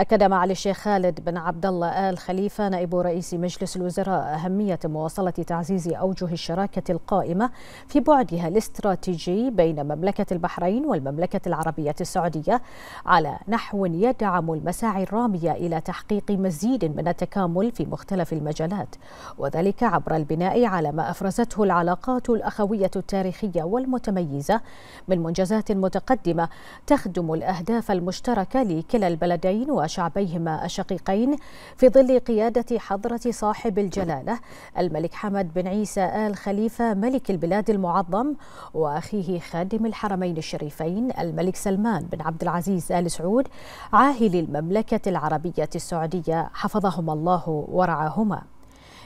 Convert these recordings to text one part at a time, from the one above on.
أكد معالي الشيخ خالد بن عبد الله آل خليفة نائب رئيس مجلس الوزراء أهمية مواصلة تعزيز أوجه الشراكة القائمة في بعدها الاستراتيجي بين مملكة البحرين والمملكة العربية السعودية على نحو يدعم المساعي الرامية إلى تحقيق مزيد من التكامل في مختلف المجالات وذلك عبر البناء على ما أفرزته العلاقات الأخوية التاريخية والمتميزة من منجزات متقدمة تخدم الأهداف المشتركة لكلا البلدين وشعبيهما الشقيقين في ظل قيادة حضرة صاحب الجلالة الملك حمد بن عيسى آل خليفة ملك البلاد المعظم وأخيه خادم الحرمين الشريفين الملك سلمان بن عبد العزيز آل سعود عاهل المملكة العربية السعودية حفظهما الله ورعاهما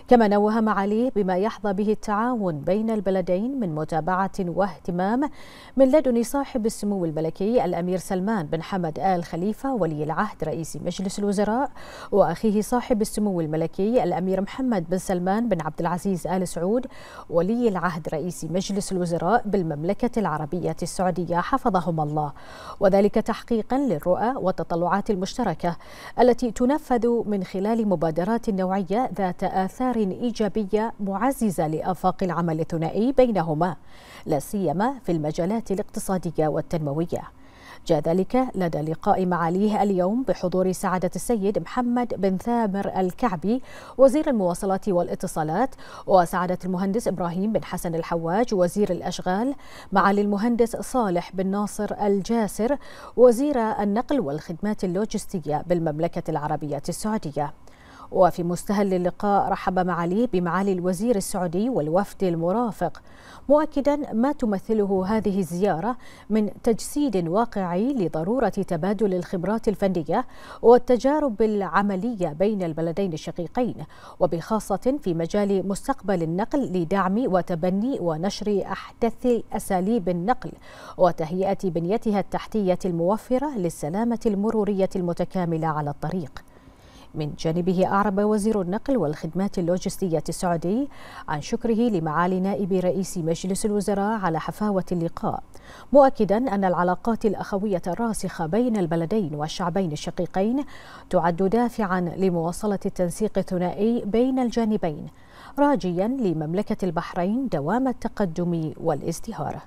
كما نوه معاليه بما يحظى به التعاون بين البلدين من متابعة واهتمام من لدن صاحب السمو الملكي الأمير سلمان بن حمد آل خليفة ولي العهد رئيس مجلس الوزراء وأخيه صاحب السمو الملكي الأمير محمد بن سلمان بن عبد العزيز آل سعود ولي العهد رئيس مجلس الوزراء بالمملكة العربية السعودية حفظهما الله وذلك تحقيقا للرؤى والتطلعات المشتركة التي تنفذ من خلال مبادرات نوعية ذات آثار آثار إيجابية معززة لآفاق العمل الثنائي بينهما لا سيما في المجالات الاقتصادية والتنموية جاء ذلك لدى لقاء معاليه اليوم بحضور سعادة السيد محمد بن ثامر الكعبي وزير المواصلات والاتصالات وسعادة المهندس إبراهيم بن حسن الحواج وزير الأشغال معالي المهندس صالح بن ناصر الجاسر وزير النقل والخدمات اللوجستية بالمملكة العربية السعودية وفي مستهل اللقاء رحب معاليه بمعالي الوزير السعودي والوفد المرافق مؤكدا ما تمثله هذه الزيارة من تجسيد واقعي لضرورة تبادل الخبرات الفنية والتجارب العملية بين البلدين الشقيقين وبخاصة في مجال مستقبل النقل لدعم وتبني ونشر أحدث أساليب النقل وتهيئة بنيتها التحتية الموفرة للسلامة المرورية المتكاملة على الطريق من جانبه أعرب وزير النقل والخدمات اللوجستية السعودي عن شكره لمعالي نائب رئيس مجلس الوزراء على حفاوة اللقاء مؤكدا أن العلاقات الأخوية الراسخة بين البلدين والشعبين الشقيقين تعد دافعا لمواصلة التنسيق الثنائي بين الجانبين راجيا لمملكة البحرين دوام التقدم والازدهار